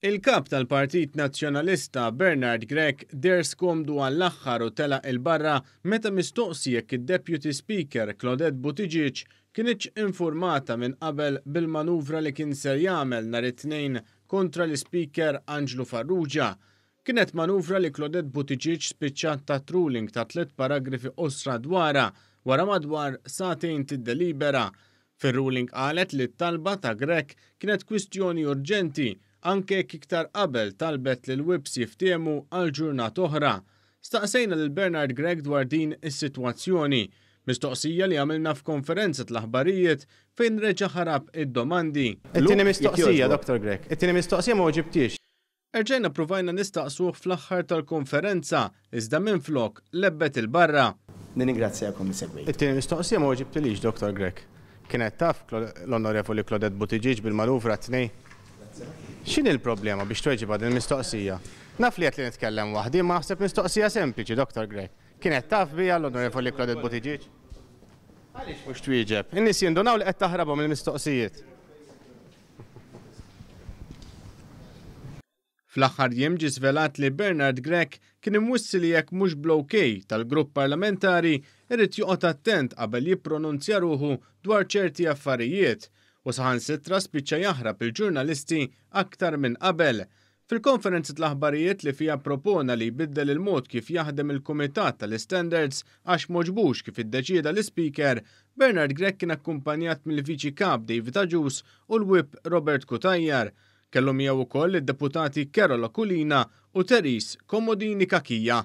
Il-kap tal-Partit Nazzjonalista Bernard Grek der skomdu għall-axħar u tela il-barra meta mistoqsi jekk id-Deputy Speaker Claudette Buttigieg kienieċ informata minn qabel bil-manuvra li kien ser jagħmel nhar it-tnejn kontra l-Speaker Angelo Farrugia. Kienet manuvra li Claudette Buttigieg spiċċat ta' truling ta' tliet paragrafi osra dwara wara madwar tid delibera. Fir-ruling qalet li t-talba ta' Grek kienet kwistjoni urġenti anke kiktar qabel talbet lil Wips jiftiemu għal ġurnat oħra. Staqsejna lil Bernard Greg dwar din is-sitwazzjoni, mistoqsija li għamilna f'konferenza tal aħbarijiet fejn reġa' ħarab id-domandi. It-tieni mistoqsija, Dr. Greg, it-tieni mistoqsija ma ġibtix. Erġajna provajna nistaqsuh fl-aħħar tal-konferenza, iżda minn flok lebbet il-barra. Ningrazzjakom segwi. It-tieni mistoqsija ma ġibtilix, Dr. Greg. Kienet taf l-onorevoli Claudette Butiġiġ bil-maluvra t-nej. Xin il-problema biex tweġiba din mistoqsija? Naf li li nitkellem wahdi, ma ħseb mistoqsija sempliċi, Dr. Kien Kienet taf bija l-onorevoli Claudet Butiġiċ? Għalix mux twieġeb? Innis jindunaw li qed taħrabu mill-mistoqsijiet. Fl-aħħar jiem ġi svelat li Bernard Grek kien imwissi li jekk mhux blokej tal-grupp parlamentari irrit joqgħod attent qabel jippronunzja ruħu dwar ċerti affarijiet u saħan sitra spiċċa jaħrab il-ġurnalisti aktar minn qabel. Fil-konferenzi tal-aħbarijiet li fija propona li jbiddel il-mod kif jaħdem il-Kumitat tal-Standards għax moġbux kif id-deċida l-Speaker, Bernard Grek kien akkumpanjat mill-Viċi Kap David Aġus u l wip Robert Kutajjar. Kellhom jew ukoll id-deputati Kerola Kulina u Teris Komodini Kakija.